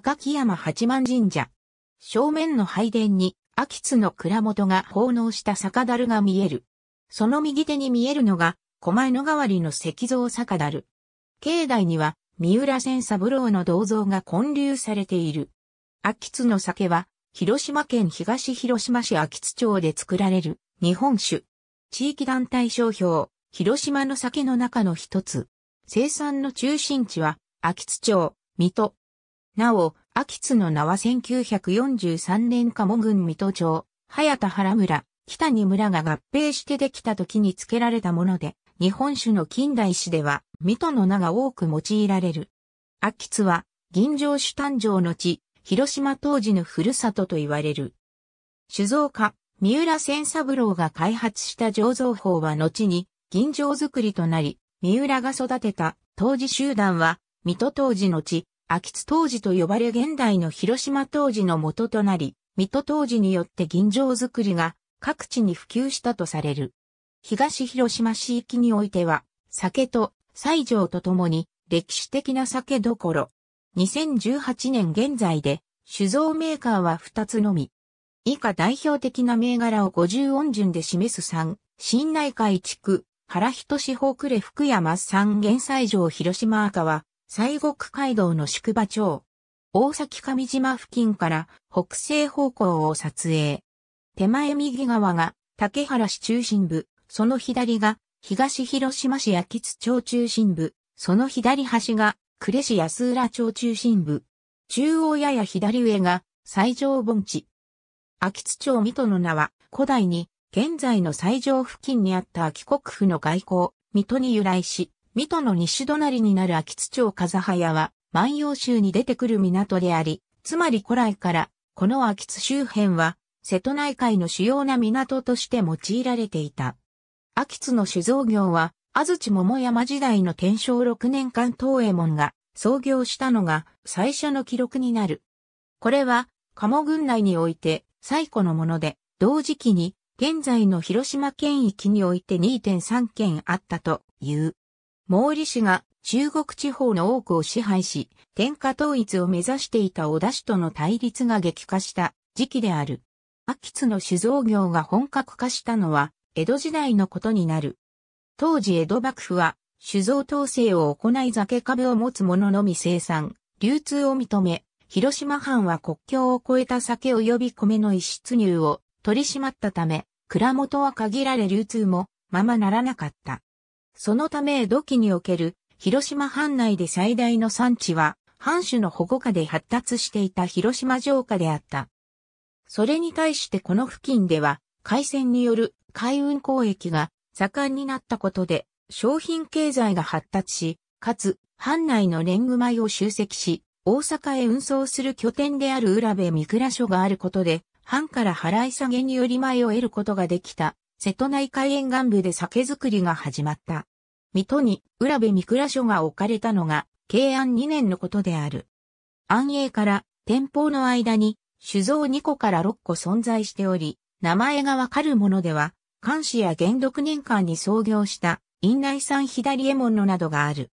榊山八幡神社。正面の拝殿に、秋津の蔵元が奉納した酒樽が見える。その右手に見えるのが、狛江の代わりの石像酒樽。境内には、三浦千三郎の銅像が建立されている。秋津の酒は、広島県東広島市秋津町で作られる日本酒。地域団体商標、広島の酒の中の一つ。生産の中心地は、秋津町、水戸、なお、秋津の名は1943年鴨郡水戸町、早田原村、北に村が合併してできた時に付けられたもので、日本酒の近代史では、水戸の名が多く用いられる。秋津は、銀城主誕生の地、広島当時のふるさとと言われる。酒造家、三浦千三郎が開発した醸造法は後に、銀城作りとなり、三浦が育てた当時集団は、水戸当時の地、秋津当時と呼ばれ現代の広島当時の元となり、水戸当時によって吟醸作りが各地に普及したとされる。東広島市域においては、酒と西条とともに歴史的な酒どころ。2018年現在で酒造メーカーは2つのみ。以下代表的な銘柄を五十音順で示す3、新内海地区、原人志北呉福山3原西条広島赤は、西国街道の宿場町、大崎上島付近から北西方向を撮影。手前右側が竹原市中心部、その左が東広島市安津町中心部、その左端が呉市安浦町中心部。中央やや左上が西上盆地。秋津町水戸の名は古代に現在の西上付近にあった秋国府の外交、水戸に由来し、水戸の西隣になる秋津町風早は、万葉集に出てくる港であり、つまり古来から、この秋津周辺は、瀬戸内海の主要な港として用いられていた。秋津の酒造業は、安土桃山時代の天正6年間東衛門が創業したのが最初の記録になる。これは、鴨郡内において最古のもので、同時期に現在の広島県域において2.3件あったという。毛利氏が中国地方の多くを支配し、天下統一を目指していた織田氏との対立が激化した時期である。秋津の酒造業が本格化したのは、江戸時代のことになる。当時江戸幕府は、酒造統制を行い酒株を持つ者のみ生産、流通を認め、広島藩は国境を越えた酒及び米の一出入を取り締まったため、蔵元は限られ流通もままならなかった。そのため土器における広島藩内で最大の産地は、藩主の保護下で発達していた広島城下であった。それに対してこの付近では、海鮮による海運交易が盛んになったことで、商品経済が発達し、かつ、藩内の年貢米を集積し、大阪へ運送する拠点である浦部三倉所があることで、藩から払い下げにより米を得ることができた。瀬戸内海沿岸部で酒造りが始まった。水戸に浦部三倉所が置かれたのが、慶安2年のことである。安永から天保の間に酒造2個から6個存在しており、名前がわかるものでは、漢詩や元禄年間に創業した院内産左衛門のなどがある。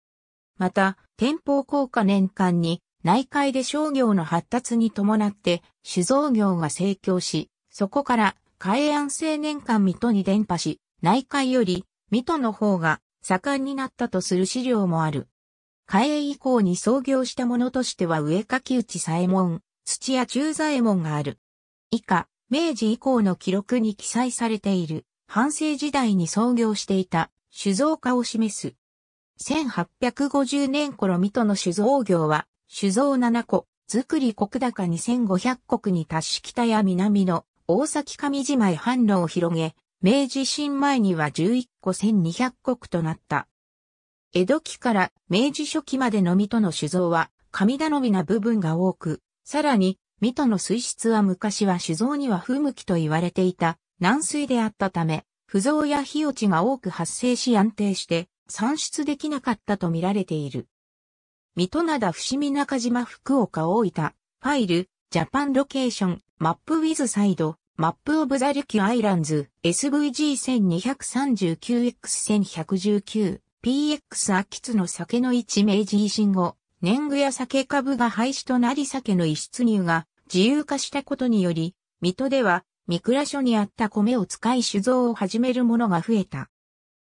また、天保効果年間に内海で商業の発達に伴って酒造業が盛況し、そこから海安青年間水戸に伝播し、内海より水戸の方が盛んになったとする資料もある。海英以降に創業したものとしては上柿内左衛門、土屋中左衛門がある。以下、明治以降の記録に記載されている、半世時代に創業していた酒造家を示す。1850年頃水戸の酒造業は、酒造7個、作り国高2500国に達し北や南の大崎上島へ販路を広げ、明治維新前には11個1200国となった。江戸期から明治初期までの水戸の酒造は神頼みな部分が多く、さらに水戸の水質は昔は酒造には不向きと言われていた軟水であったため、不造や火落ちが多く発生し安定して産出できなかったと見られている。水戸灘伏見中島福岡大分、ファイル、ジャパンロケーション、マップウィズサイド、マップオブザリキュアイランズ SVG1239X1119 PX 秋津の酒の一明治維新後、年貢や酒株が廃止となり酒の輸出入が自由化したことにより、水戸では三倉所にあった米を使い酒造を始める者が増えた。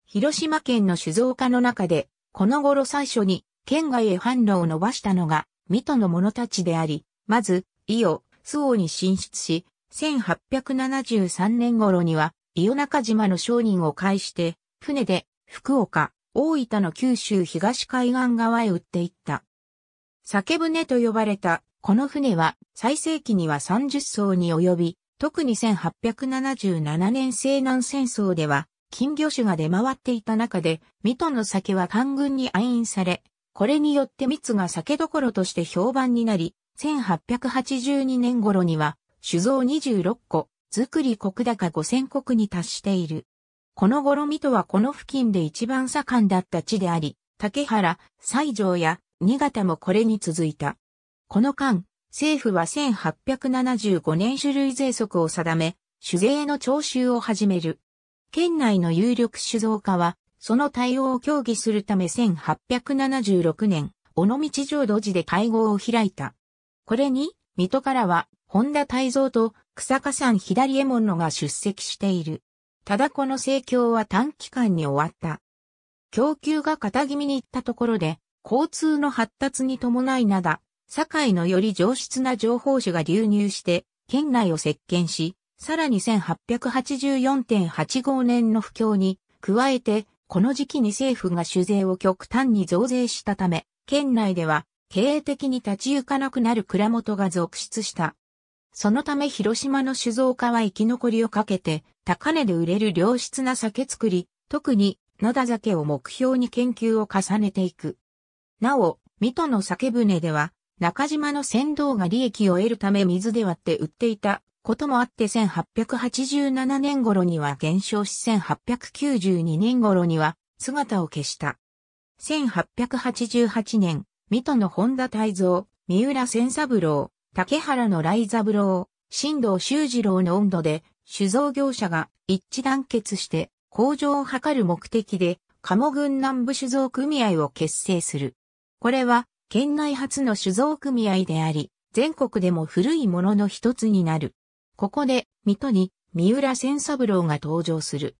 広島県の酒造家の中で、この頃最初に県外へ販路を伸ばしたのが水戸の者たちであり、まず、伊予、周防に進出し、1873年頃には、伊予中島の商人を介して、船で福岡、大分の九州東海岸側へ売っていった。酒船と呼ばれた、この船は最盛期には30艘に及び、特に1877年西南戦争では、金魚種が出回っていた中で、水戸の酒は官軍に暗飲され、これによって蜜が酒どころとして評判になり、1882年頃には酒造26個、作り国高5000国に達している。この頃水戸はこの付近で一番盛んだった地であり、竹原、西条や新潟もこれに続いた。この間、政府は1875年種類税則を定め、酒税の徴収を始める。県内の有力酒造家は、その対応を協議するため1876年、尾道浄土寺で会合を開いた。これに、水戸からは本田泰造と草加山左衛門のが出席している。ただこの盛況は短期間に終わった。供給が片気味にいったところで、交通の発達に伴いなだ、堺のより上質な情報誌が流入して、県内を席巻し、さらに1884.85年の不況に、加えて、この時期に政府が酒税を極端に増税したため、県内では、経営的に立ち行かなくなる蔵元が続出した。そのため広島の酒造家は生き残りをかけて、高値で売れる良質な酒作り、特に野田酒を目標に研究を重ねていく。なお、水戸の酒船では、中島の船頭が利益を得るため水で割って売っていたこともあって1887年頃には減少し1892年頃には姿を消した。1888年、水戸の本田泰造、三浦千三郎、竹原の雷三郎、新藤修二郎の温度で、酒造業者が一致団結して向上を図る目的で、鴨群南部酒造組合を結成する。これは、県内初の酒造組合であり、全国でも古いものの一つになる。ここで、水戸に、三浦千三郎が登場する。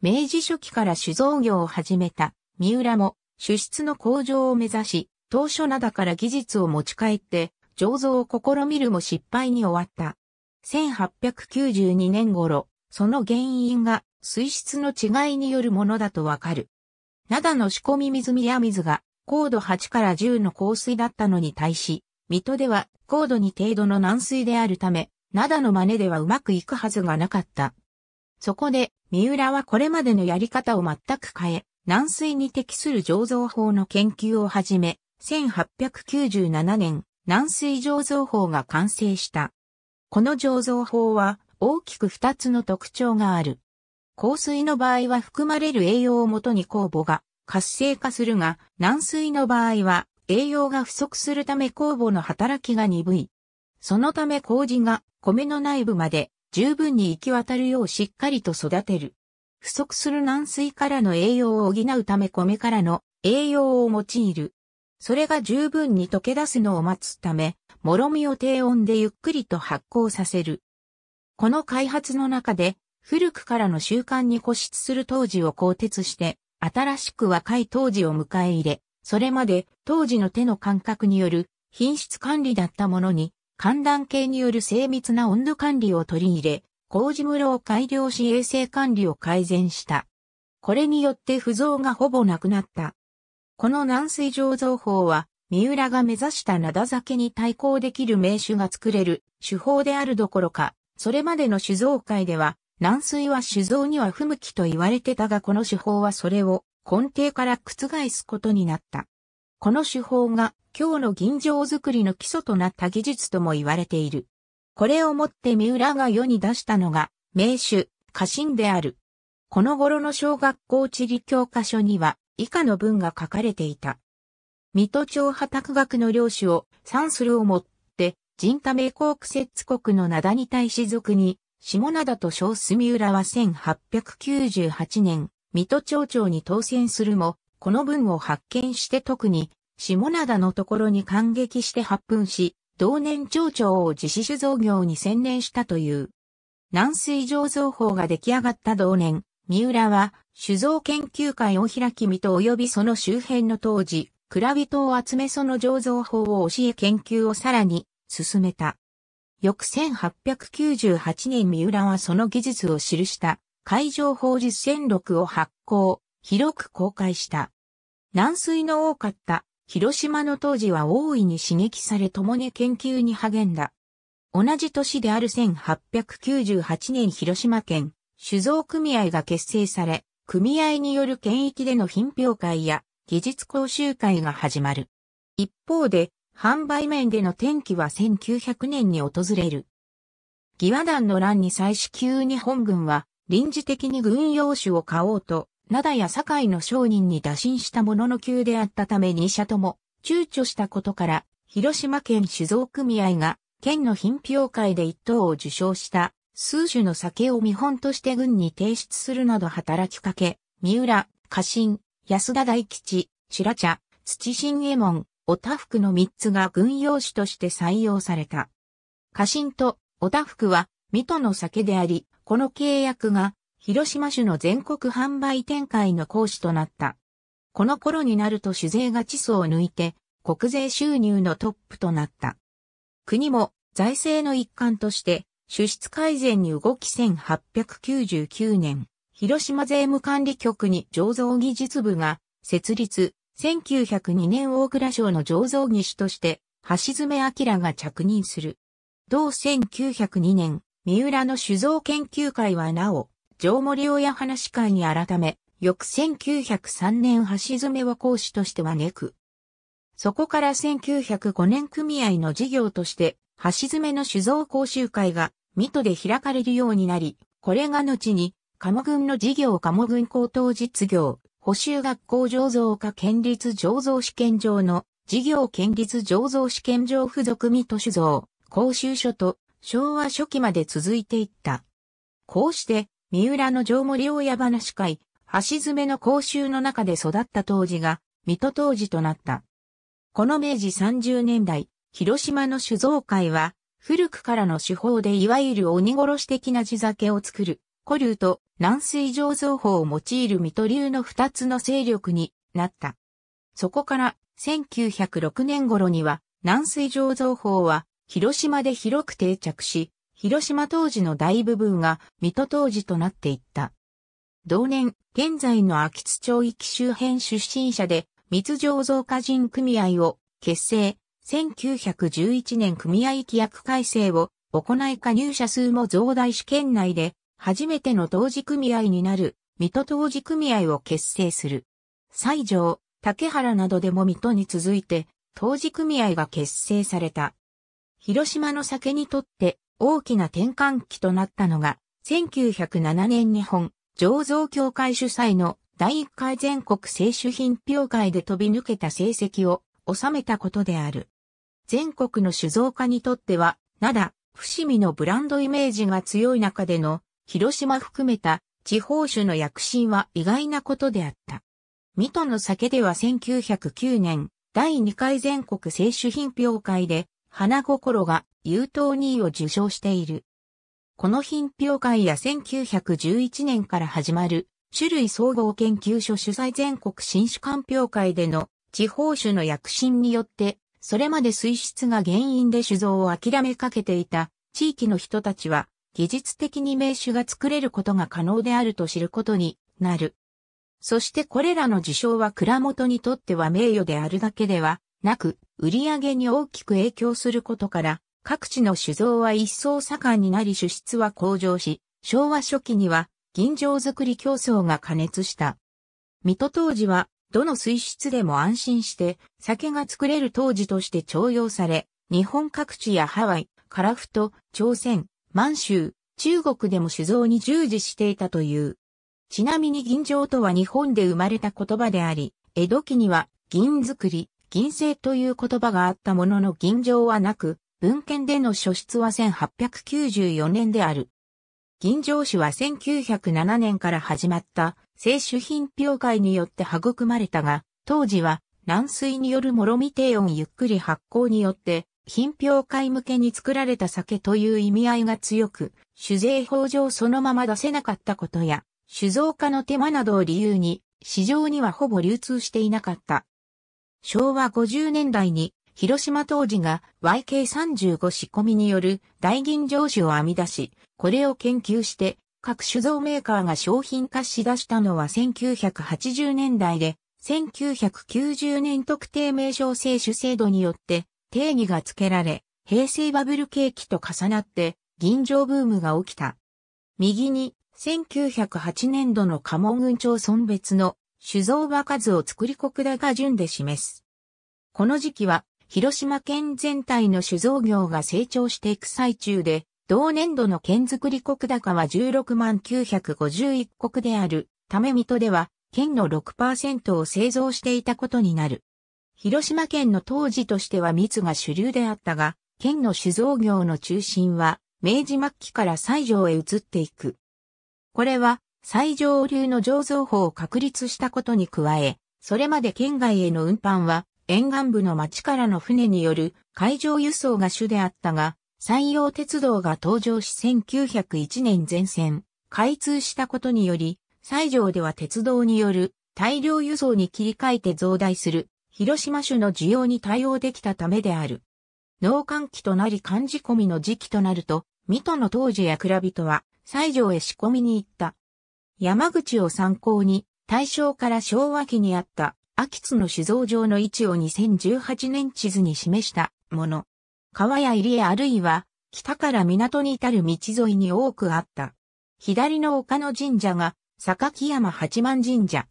明治初期から酒造業を始めた、三浦も、酒質の向上を目指し、当初灘から技術を持ち帰って、醸造を試みるも失敗に終わった。1892年頃、その原因が水質の違いによるものだとわかる。灘の仕込み水宮水が高度8から10の降水だったのに対し、水戸では高度2程度の軟水であるため、灘の真似ではうまくいくはずがなかった。そこで、三浦はこれまでのやり方を全く変え、軟水に適する醸造法の研究を始め、1897年、軟水醸造法が完成した。この醸造法は大きく2つの特徴がある。香水の場合は含まれる栄養をもとに酵母が活性化するが、軟水の場合は栄養が不足するため酵母の働きが鈍い。そのため麹が米の内部まで十分に行き渡るようしっかりと育てる。不足する軟水からの栄養を補うため米からの栄養を用いる。それが十分に溶け出すのを待つため、もろみを低温でゆっくりと発酵させる。この開発の中で、古くからの習慣に固執する当時を鋼鉄して、新しく若い当時を迎え入れ、それまで当時の手の感覚による品質管理だったものに、寒暖計による精密な温度管理を取り入れ、麹室を改良し衛生管理を改善した。これによって不増がほぼなくなった。この軟水醸造法は、三浦が目指した灘酒に対抗できる名酒が作れる手法であるどころか、それまでの酒造界では、軟水は酒造には不向きと言われてたがこの手法はそれを根底から覆すことになった。この手法が今日の銀醸作りの基礎となった技術とも言われている。これをもって三浦が世に出したのが名酒、家臣である。この頃の小学校地理教科書には、以下の文が書かれていた。水戸町派卓学の領主を三するをもって、人多名国節国の灘に対し族に、下灘と小隅浦は1898年、水戸町長に当選するも、この文を発見して特に、下灘のところに感激して発奮し、同年町長を自主酒造業に専念したという。南水醸造法が出来上がった同年、三浦は酒造研究会を開き水戸及びその周辺の当時、蔵人を集めその醸造法を教え研究をさらに進めた。翌1898年三浦はその技術を記した海上法実践録を発行、広く公開した。南水の多かった広島の当時は大いに刺激され共に研究に励んだ。同じ年である1898年広島県酒造組合が結成され、組合による県域での品評会や技術講習会が始まる。一方で、販売面での転機は1900年に訪れる。義和団の乱に際し急に本軍は臨時的に軍用種を買おうと、灘や堺の商人に打診したものの急であったため2社とも躊躇したことから、広島県酒造組合が県の品評会で一等を受賞した数種の酒を見本として軍に提出するなど働きかけ、三浦、家臣、安田大吉、白茶、土新右衛門、おたふくの三つが軍用紙として採用された。家臣とおたふくは、水戸の酒であり、この契約が、広島酒の全国販売展開の講師となった。この頃になると酒税が地層を抜いて、国税収入のトップとなった。国も財政の一環として、主質改善に動き1899年、広島税務管理局に醸造技術部が設立、1902年大蔵省の醸造技師として、橋爪明が着任する。同1902年、三浦の酒造研究会はなお、上森親話会に改め、翌1903年橋爪を講師としては招く。そこから1905年組合の事業として、橋爪の酒造講習会が水戸で開かれるようになり、これが後に、鴨群の事業鴨群高等実業、補修学校醸造科県立醸造試験場の事業県立醸造試験場付属水戸酒造、講習所と昭和初期まで続いていった。こうして、三浦の上森親話会、橋爪の講習の中で育った当時が、水戸当時となった。この明治30年代、広島の酒造会は、古くからの手法でいわゆる鬼殺し的な地酒を作る、古流と南水醸造法を用いる水戸流の二つの勢力になった。そこから1906年頃には南水醸造法は広島で広く定着し、広島当時の大部分が水戸当時となっていった。同年、現在の秋津町域周辺出身者で、水醸造家人組合を結成、1911年組合規約改正を行い加入者数も増大し県内で初めての当時組合になる水戸当時組合を結成する。西条、竹原などでも水戸に続いて当時組合が結成された。広島の酒にとって大きな転換期となったのが1907年日本醸造協会主催の第1回全国清酒品評会で飛び抜けた成績を収めたことである。全国の酒造家にとっては、灘、伏見のブランドイメージが強い中での、広島含めた地方酒の躍進は意外なことであった。水戸の酒では1909年、第2回全国清酒品評会で、花心が優等2位を受賞している。この品評会や1911年から始まる、種類総合研究所主催全国新酒鑑評会での地方酒の躍進によってそれまで水質が原因で酒造を諦めかけていた地域の人たちは、技術的に名酒が作れることが可能であると知ることになる。そしてこれらの事象は蔵元にとっては名誉であるだけではなく、売り上げに大きく影響することから、各地の酒造は一層盛んになり酒質は向上し、昭和初期には銀城作り競争が加熱した。水戸当時はどの水質でも安心して酒が作れる当時として徴用され、日本各地やハワイ、カラフト、朝鮮、満州、中国でも酒造に従事していたという。ちなみに銀醸とは日本で生まれた言葉であり、江戸期には銀作り、銀製という言葉があったものの銀醸はなく、文献での書出は1894年である。銀城市は1907年から始まった清酒品評会によって育まれたが、当時は軟水によるもろみ低温ゆっくり発酵によって品評会向けに作られた酒という意味合いが強く、酒税法上そのまま出せなかったことや、酒造化の手間などを理由に市場にはほぼ流通していなかった。昭和50年代に広島当時が YK35 仕込みによる大銀城主を編み出し、これを研究して各酒造メーカーが商品化し出したのは1980年代で、1990年特定名称制酒制度によって定義が付けられ、平成バブル景気と重なって銀城ブームが起きた。右に1908年度の鴨群町村別の酒造場数を作り国高順で示す。この時期は広島県全体の酒造業が成長していく最中で、同年度の県づくり国高は16万951国であるため水戸では県の6%を製造していたことになる。広島県の当時としては密が主流であったが、県の酒造業の中心は明治末期から西条へ移っていく。これは西条流の醸造法を確立したことに加え、それまで県外への運搬は沿岸部の町からの船による海上輸送が主であったが、山陽鉄道が登場し1901年前線、開通したことにより、西条では鉄道による大量輸送に切り替えて増大する広島市の需要に対応できたためである。農閑期となり漢字込みの時期となると、水戸の当時や蔵人は西条へ仕込みに行った。山口を参考に、大正から昭和期にあった秋津の酒造場の位置を2018年地図に示したもの。川や入江あるいは北から港に至る道沿いに多くあった。左の丘の神社が榊山八幡神社。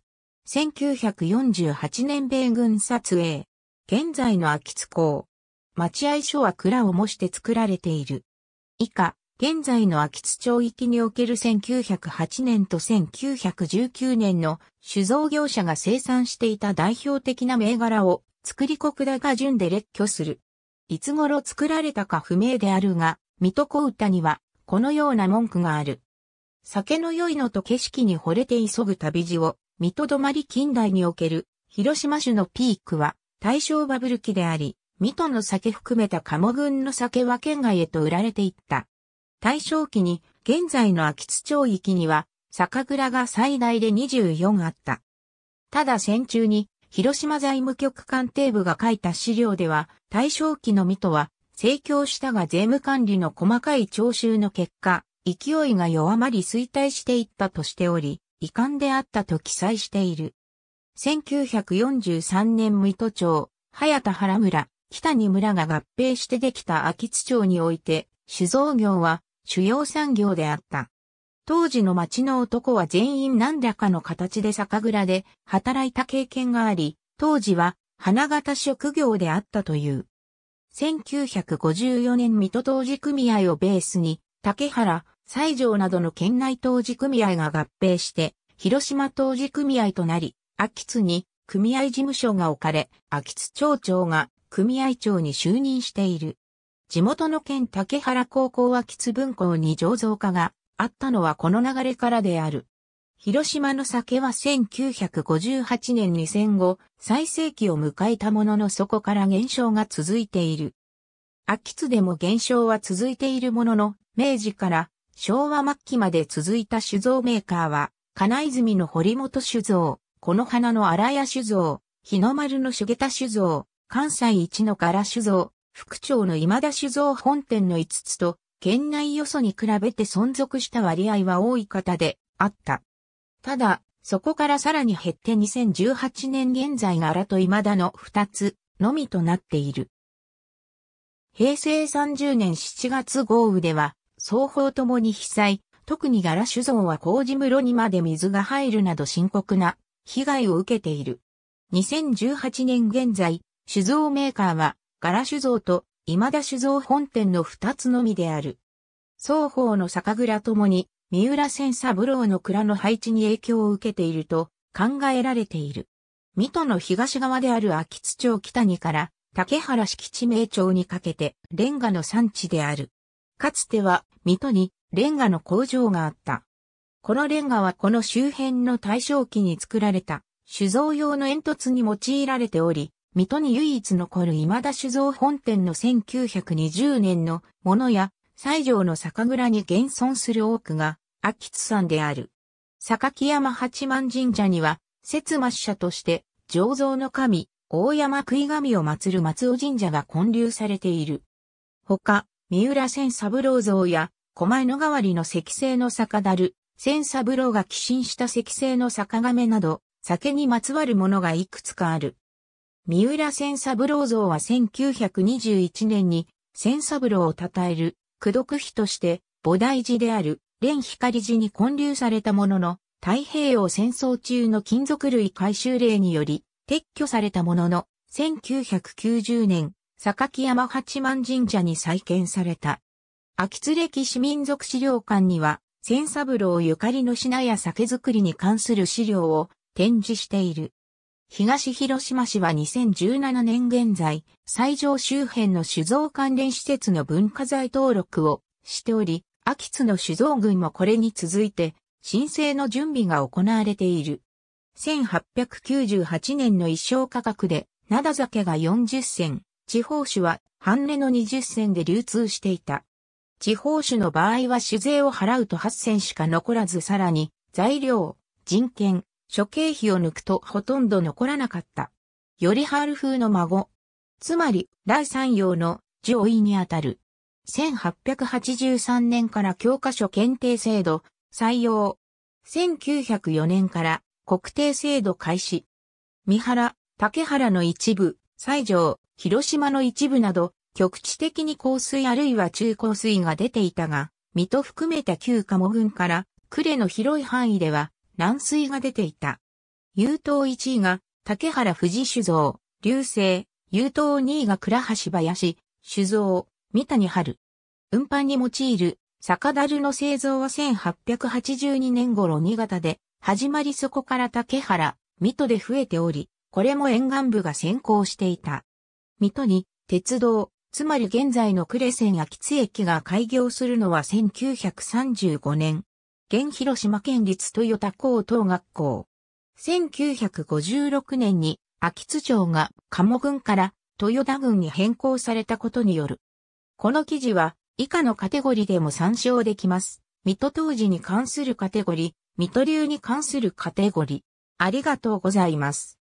1948年米軍撮影。現在の秋津港。待合所は蔵を模して作られている。以下、現在の秋津町域における1908年と1919年の酒造業者が生産していた代表的な銘柄を作り国だが順で列挙する。いつ頃作られたか不明であるが、水戸小歌にはこのような文句がある。酒の良いのと景色に惚れて急ぐ旅路を、水戸止まり近代における広島酒のピークは大正バブル期であり、水戸の酒含めた鴨群の酒は県外へと売られていった。大正期に現在の秋津町域には酒蔵が最大で24あった。ただ戦中に広島財務局官邸部が書いた資料では大正期の水戸は盛況したが税務管理の細かい徴収の結果、勢いが弱まり衰退していったとしており、遺憾であったと記載している。1943年水戸町、早田原村、北に村が合併してできた秋津町において、酒造業は主要産業であった。当時の町の男は全員何らかの形で酒蔵で働いた経験があり、当時は花形職業であったという。1954年水戸当時組合をベースに、竹原、西条などの県内当時組合が合併して、広島当時組合となり、秋津に組合事務所が置かれ、秋津町長が組合長に就任している。地元の県竹原高校は吉文校に醸造家があったのはこの流れからである。広島の酒は1958年に戦後、最盛期を迎えたもののそこから減少が続いている。秋津でも減少は続いているものの、明治から昭和末期まで続いた酒造メーカーは、金泉の堀本酒造、この花の荒谷酒造、日の丸の茂田酒造、関西一の柄酒造、副町の今田酒造本店の5つと、県内よそに比べて存続した割合は多い方であった。ただ、そこからさらに減って2018年現在が荒と今田の2つのみとなっている。平成30年7月豪雨では、双方ともに被災、特に柄酒造は工事室にまで水が入るなど深刻な被害を受けている。2018年現在、酒造メーカーは柄酒造と今田酒造本店の二つのみである。双方の酒蔵ともに、三浦千三郎の蔵の配置に影響を受けていると考えられている。水戸の東側である秋津町北にから竹原敷地名町にかけてレンガの産地である。かつては水戸にレンガの工場があった。このレンガはこの周辺の大正期に作られた酒造用の煙突に用いられており、水戸に唯一残る今田酒造本店の1920年のものや、西条の酒蔵に現存する多くが、秋津山である。榊山八幡神社には、摂末社として、醸造の神、大山食い神を祀る松尾神社が建立されている。ほか、三浦千三郎像や、狛江の代わりの石製の酒樽、千三郎が寄進した石製の酒亀など、酒にまつわるものがいくつかある。三浦千三郎像は1921年に、千三郎を称える、苦読碑として、菩提寺である、蓮光寺に建立されたものの、太平洋戦争中の金属類回収令により、撤去されたものの、1990年、榊山八幡神社に再建された。秋津歴史民族資料館には、千三郎ゆかりの品や酒造りに関する資料を展示している。東広島市は2017年現在、西条周辺の酒造関連施設の文化財登録をしており、秋津の酒造群もこれに続いて、申請の準備が行われている。1898年の一生価格で、灘酒が40銭、地方酒は半値の20銭で流通していた。地方酒の場合は酒税を払うと8銭しか残らずさらに、材料、人権、諸経費を抜くとほとんど残らなかった。よりハール風の孫。つまり、第三洋の上位にあたる。1883年から教科書検定制度採用。1904年から国定制度開始。三原、竹原の一部、西条、広島の一部など、局地的に降水あるいは中降水が出ていたが、水戸含めた旧鴨郡から、呉の広い範囲では、軟水が出ていた。優等1位が竹原富士酒造、流星、優等2位が倉橋林、酒造、三谷春。運搬に用いる酒樽の製造は1882年頃新潟で、始まりそこから竹原、水戸で増えており、これも沿岸部が先行していた。水戸に鉄道、つまり現在の呉線秋津駅が開業するのは1935年、現広島県立豊田高等学校。1956年に秋津町が鴨群から豊田群に変更されたことによる。この記事は以下のカテゴリでも参照できます。水戸当時に関するカテゴリ、水戸流に関するカテゴリ。ありがとうございます。